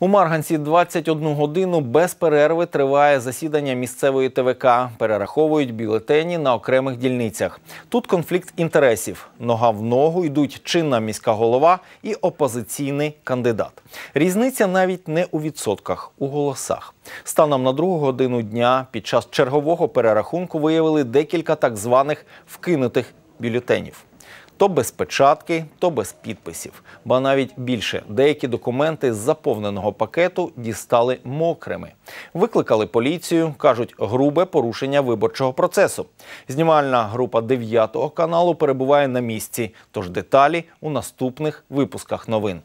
У Марганці 21 годину без перерви триває засідання місцевої ТВК. Перераховують бюлетені на окремих дільницях. Тут конфлікт інтересів. Нога в ногу йдуть чинна міська голова і опозиційний кандидат. Різниця навіть не у відсотках, у голосах. Станом на другу годину дня під час чергового перерахунку виявили декілька так званих вкинутих бюлетенів то без печатки, то без підписів. Ба навіть більше деякі документи з заповненого пакету дістали мокрими. Викликали поліцію, кажуть, грубе порушення виборчого процесу. Знімальна група 9 каналу перебуває на місці, тож деталі у наступних випусках новин.